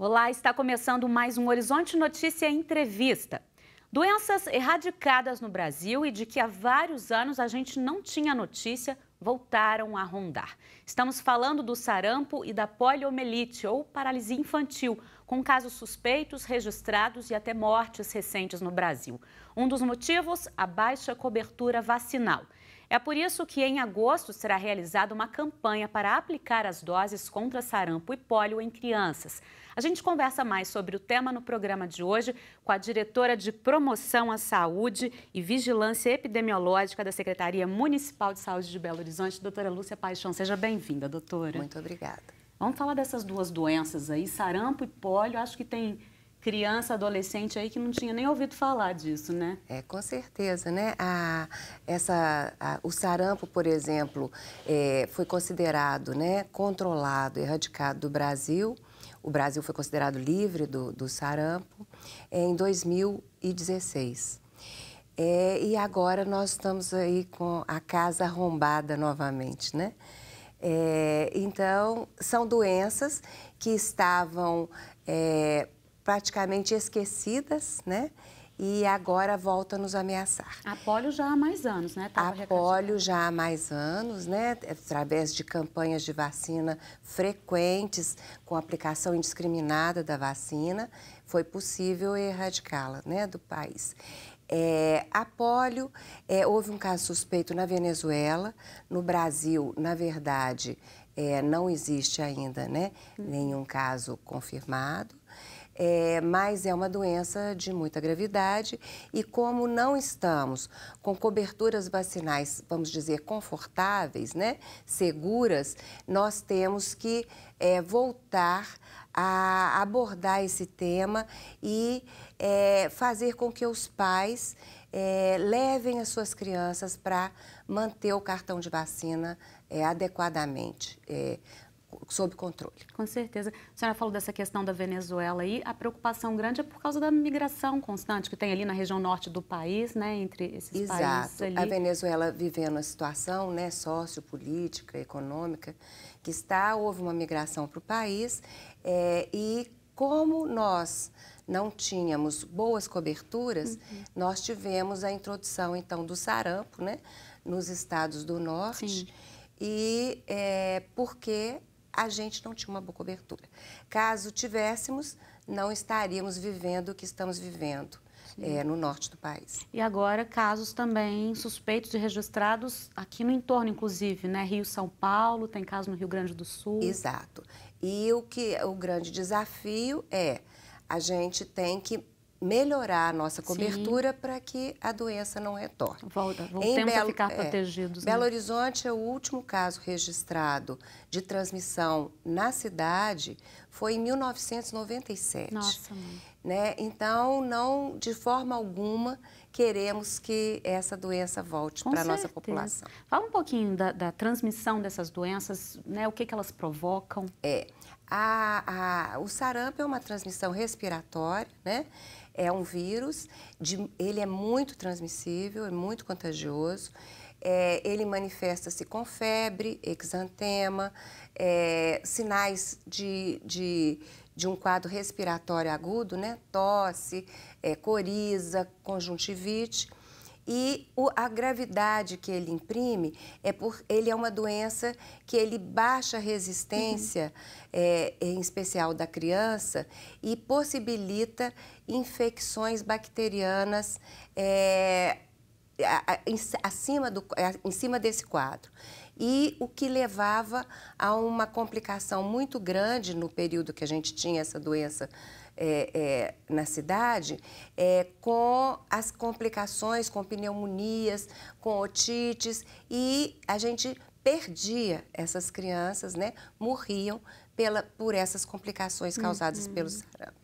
Olá, está começando mais um Horizonte Notícia Entrevista. Doenças erradicadas no Brasil e de que há vários anos a gente não tinha notícia voltaram a rondar. Estamos falando do sarampo e da poliomielite ou paralisia infantil, com casos suspeitos, registrados e até mortes recentes no Brasil. Um dos motivos, a baixa cobertura vacinal. É por isso que em agosto será realizada uma campanha para aplicar as doses contra sarampo e pólio em crianças. A gente conversa mais sobre o tema no programa de hoje com a diretora de Promoção à Saúde e Vigilância Epidemiológica da Secretaria Municipal de Saúde de Belo Horizonte, doutora Lúcia Paixão. Seja bem-vinda, doutora. Muito obrigada. Vamos falar dessas duas doenças aí, sarampo e pólio. Acho que tem criança, adolescente aí que não tinha nem ouvido falar disso, né? É, com certeza, né? A, essa, a, o sarampo, por exemplo, é, foi considerado né, controlado, erradicado do Brasil. O Brasil foi considerado livre do, do sarampo em 2016. É, e agora nós estamos aí com a casa arrombada novamente, né? É, então, são doenças que estavam é, praticamente esquecidas, né? E agora volta a nos ameaçar. A polio já há mais anos, né? Tava a polio já há mais anos, né? É, através de campanhas de vacina frequentes, com aplicação indiscriminada da vacina, foi possível erradicá-la, né? Do país. É, a polio, é, houve um caso suspeito na Venezuela, no Brasil, na verdade, é, não existe ainda né, nenhum caso confirmado. É, mas é uma doença de muita gravidade e como não estamos com coberturas vacinais, vamos dizer, confortáveis, né, seguras, nós temos que é, voltar a abordar esse tema e é, fazer com que os pais é, levem as suas crianças para manter o cartão de vacina é, adequadamente. É, sob controle. Com certeza. A senhora falou dessa questão da Venezuela aí. A preocupação grande é por causa da migração constante que tem ali na região norte do país, né, entre esses Exato. países Exato. A Venezuela vivendo a situação, né, sociopolítica, econômica, que está, houve uma migração para o país é, e como nós não tínhamos boas coberturas, uhum. nós tivemos a introdução, então, do sarampo, né, nos estados do norte. Sim. E é, porque a gente não tinha uma boa cobertura. Caso tivéssemos, não estaríamos vivendo o que estamos vivendo. É, no norte do país. E agora casos também suspeitos e registrados aqui no entorno, inclusive, né? Rio, São Paulo, tem caso no Rio Grande do Sul. Exato. E o que o grande desafio é a gente tem que melhorar a nossa cobertura para que a doença não retorne. Volta, voltemos em Belo, a ficar é, protegidos. É, né? Belo Horizonte é o último caso registrado de transmissão na cidade, foi em 1997. Nossa, mãe. Né? Então, não de forma alguma queremos que essa doença volte para a nossa população. Fala um pouquinho da, da transmissão dessas doenças, né? o que, que elas provocam. É, a, a, o sarampo é uma transmissão respiratória, né? É um vírus, de, ele é muito transmissível, é muito contagioso. É, ele manifesta-se com febre, exantema, é, sinais de, de, de, um quadro respiratório agudo, né? tosse, é, coriza, conjuntivite. E o, a gravidade que ele imprime é por ele é uma doença que ele baixa a resistência, uhum. é, em especial da criança, e possibilita infecções bacterianas é, acima do, em cima desse quadro e o que levava a uma complicação muito grande no período que a gente tinha essa doença é, é, na cidade é, com as complicações, com pneumonias, com otites e a gente perdia essas crianças, né? Morriam pela, por essas complicações causadas uhum. pelo sarampo.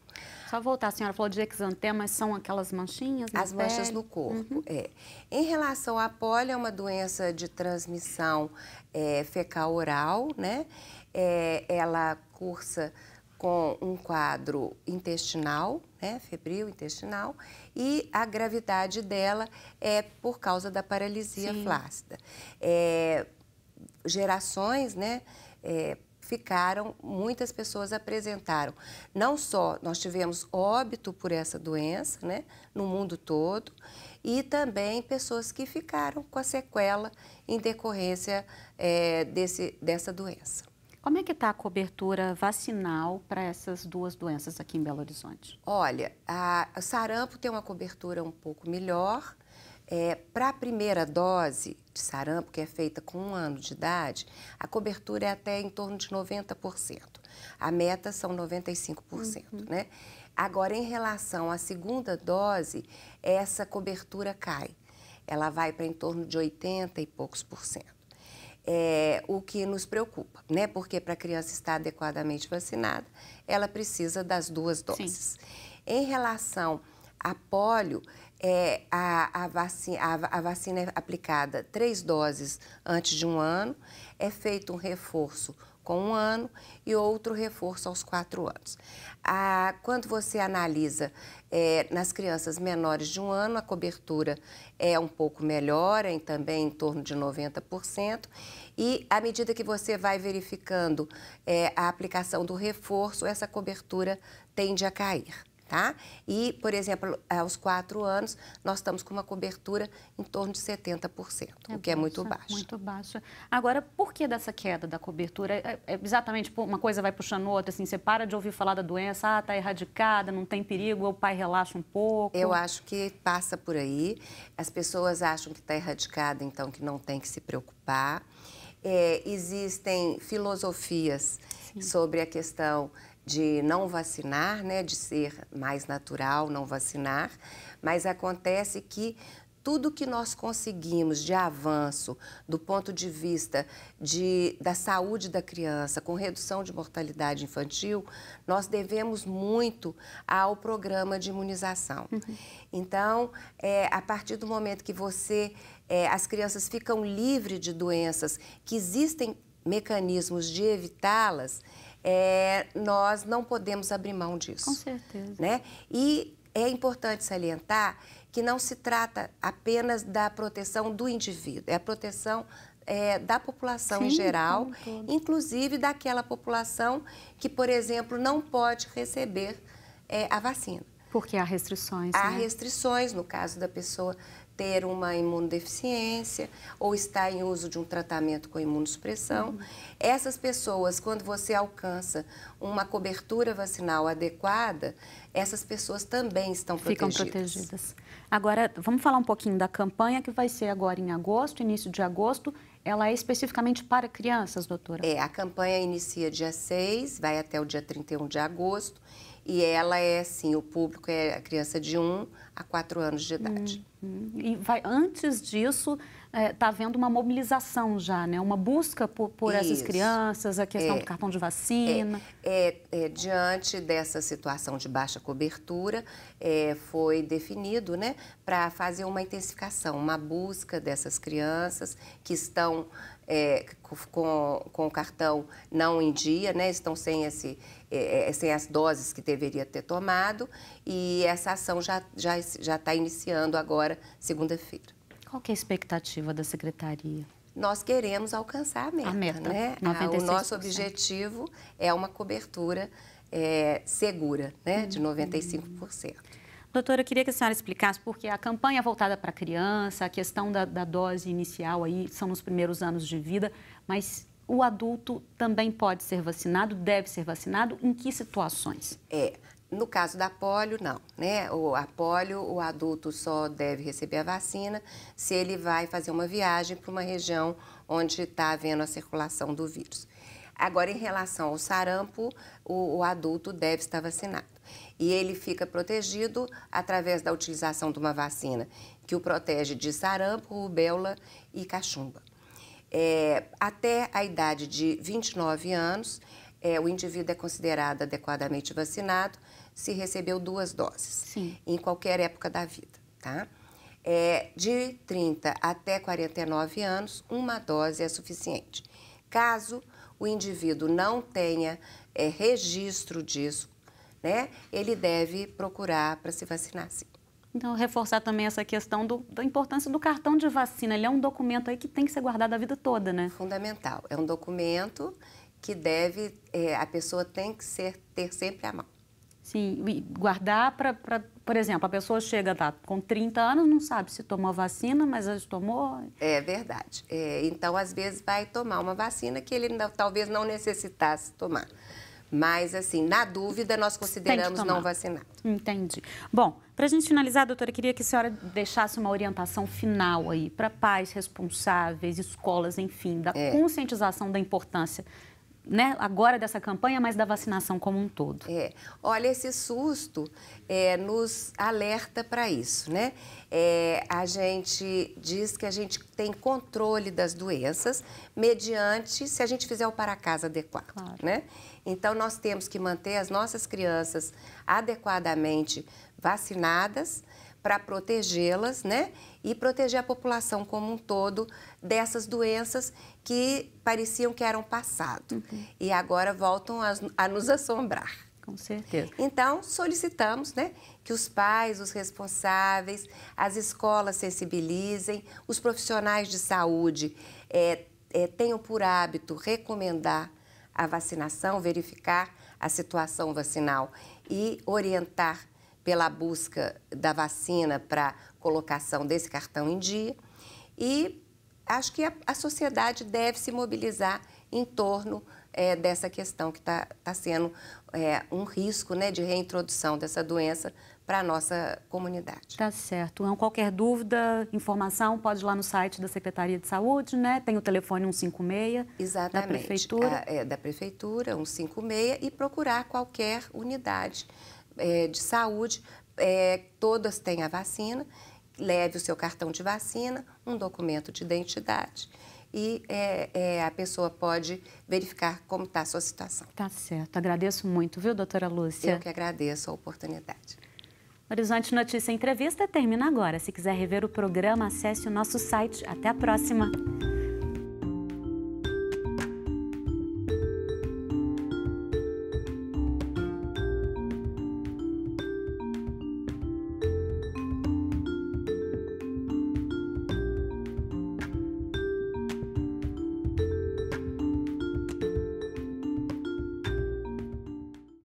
Só voltar, a senhora falou de exantemas, são aquelas manchinhas As pele? manchas no corpo, uhum. é. Em relação à poli, é uma doença de transmissão é, fecal-oral, né? É, ela cursa com um quadro intestinal, né, febril intestinal, e a gravidade dela é por causa da paralisia Sim. flácida. É, gerações, né, é, ficaram, muitas pessoas apresentaram. Não só nós tivemos óbito por essa doença, né, no mundo todo, e também pessoas que ficaram com a sequela em decorrência é, desse, dessa doença. Como é que está a cobertura vacinal para essas duas doenças aqui em Belo Horizonte? Olha, a, sarampo tem uma cobertura um pouco melhor. É, para a primeira dose de sarampo, que é feita com um ano de idade, a cobertura é até em torno de 90%. A meta são 95%, uhum. né? Agora, em relação à segunda dose, essa cobertura cai. Ela vai para em torno de 80 e poucos por cento é, o que nos preocupa, né? Porque para a criança estar adequadamente vacinada, ela precisa das duas doses. Sim. Em relação a polio, é, a, a, vacina, a, a, vacina é aplicada três doses antes de um ano, é feito um reforço com um ano e outro reforço aos quatro anos. A, quando você analisa é, nas crianças menores de um ano, a cobertura é um pouco melhor, em, também em torno de 90%, e à medida que você vai verificando é, a aplicação do reforço, essa cobertura tende a cair tá? E, por exemplo, eh, aos quatro anos, nós estamos com uma cobertura em torno de 70%, é o que é muito baixo. Muito baixo. Agora, por que dessa queda da cobertura? É, é exatamente, uma coisa vai puxando outra, assim, você para de ouvir falar da doença, ah, tá erradicada, não tem perigo, o pai relaxa um pouco. Eu acho que passa por aí. As pessoas acham que está erradicada, então que não tem que se preocupar. É, existem filosofias Sim. sobre a questão de não vacinar, né, de ser mais natural, não vacinar, mas acontece que tudo que nós conseguimos de avanço do ponto de vista de, da saúde da criança, com redução de mortalidade infantil, nós devemos muito ao programa de imunização. Uhum. Então, é, a partir do momento que você, é, as crianças ficam livres de doenças que existem mecanismos de evitá-las, é, nós não podemos abrir mão disso. Com certeza. Né? E é importante salientar que não se trata apenas da proteção do indivíduo, é a proteção é, da população Sim, em geral, inclusive daquela população que, por exemplo, não pode receber é, a vacina. Porque há restrições. Há né? restrições, no caso da pessoa ter uma imunodeficiência ou estar em uso de um tratamento com imunossupressão. Uhum. Essas pessoas, quando você alcança uma cobertura vacinal adequada, essas pessoas também estão protegidas. Ficam protegidas. Agora, vamos falar um pouquinho da campanha que vai ser agora em agosto, início de agosto. Ela é especificamente para crianças, doutora? É, a campanha inicia dia 6, vai até o dia 31 de agosto e ela é assim, o público é a criança de 1 a 4 anos de idade. Uhum. E vai, antes disso, está é, tá havendo uma mobilização já, né? Uma busca por, por essas crianças, a questão é, do cartão de vacina. É, é, é diante dessa situação de baixa cobertura, é, foi definido, né, para fazer uma intensificação, uma busca dessas crianças que estão é, com, com o cartão não em dia, né? estão sem, esse, é, é sem as doses que deveria ter tomado e essa ação já está já, já tá iniciando agora, segunda-feira. Qual é a expectativa da secretaria? Nós queremos alcançar a meta. A meta né? 96%. O nosso objetivo é uma cobertura é, segura, né? de 95%. Hum. Doutora, eu queria que a senhora explicasse, porque a campanha voltada para a criança, a questão da, da dose inicial aí, são nos primeiros anos de vida, mas o adulto também pode ser vacinado, deve ser vacinado, em que situações? É, no caso da polio, não, né? O, a polio, o adulto só deve receber a vacina se ele vai fazer uma viagem para uma região onde está havendo a circulação do vírus. Agora, em relação ao sarampo, o, o adulto deve estar vacinado. E ele fica protegido através da utilização de uma vacina que o protege de sarampo, rubéola e cachumba. É, até a idade de 29 anos, é, o indivíduo é considerado adequadamente vacinado se recebeu duas doses, Sim. em qualquer época da vida, tá? É, de 30 até 49 anos, uma dose é suficiente. Caso o indivíduo não tenha é, registro disso né? Ele deve procurar para se vacinar, sim. Então, reforçar também essa questão do, da importância do cartão de vacina. Ele é um documento aí que tem que ser guardado a vida toda, né? Fundamental. É um documento que deve, é, a pessoa tem que ser, ter sempre à mão. Sim, e guardar para, por exemplo, a pessoa chega tá, com 30 anos, não sabe se tomou vacina, mas ela tomou. É verdade. É, então, às vezes, vai tomar uma vacina que ele não, talvez não necessitasse tomar. Mas, assim, na dúvida, nós consideramos não vacinado. Entendi. Bom, para a gente finalizar, doutora, queria que a senhora deixasse uma orientação final aí para pais responsáveis, escolas, enfim, da é. conscientização da importância né, agora dessa campanha, mas da vacinação como um todo. É. Olha, esse susto é, nos alerta para isso, né? É, a gente diz que a gente tem controle das doenças mediante se a gente fizer o para casa adequado, claro. né? Então, nós temos que manter as nossas crianças adequadamente vacinadas, para protegê-las, né? E proteger a população como um todo dessas doenças que pareciam que eram passado uhum. e agora voltam a, a nos assombrar. Com certeza. Então, solicitamos né, que os pais, os responsáveis, as escolas sensibilizem, os profissionais de saúde é, é, tenham por hábito recomendar a vacinação, verificar a situação vacinal e orientar pela busca da vacina para colocação desse cartão em dia. E acho que a, a sociedade deve se mobilizar em torno é, dessa questão que está tá sendo é, um risco né, de reintrodução dessa doença para a nossa comunidade. Tá certo. Então, qualquer dúvida, informação, pode ir lá no site da Secretaria de Saúde, né? Tem o telefone 156 Exatamente. da Prefeitura. A, é, é, da Prefeitura, 156, e procurar qualquer unidade é, de saúde, é, todas têm a vacina, leve o seu cartão de vacina, um documento de identidade e é, é, a pessoa pode verificar como está a sua situação. Tá certo. Agradeço muito, viu, doutora Lúcia? Eu que agradeço a oportunidade. Horizonte Notícia Entrevista termina agora. Se quiser rever o programa, acesse o nosso site. Até a próxima!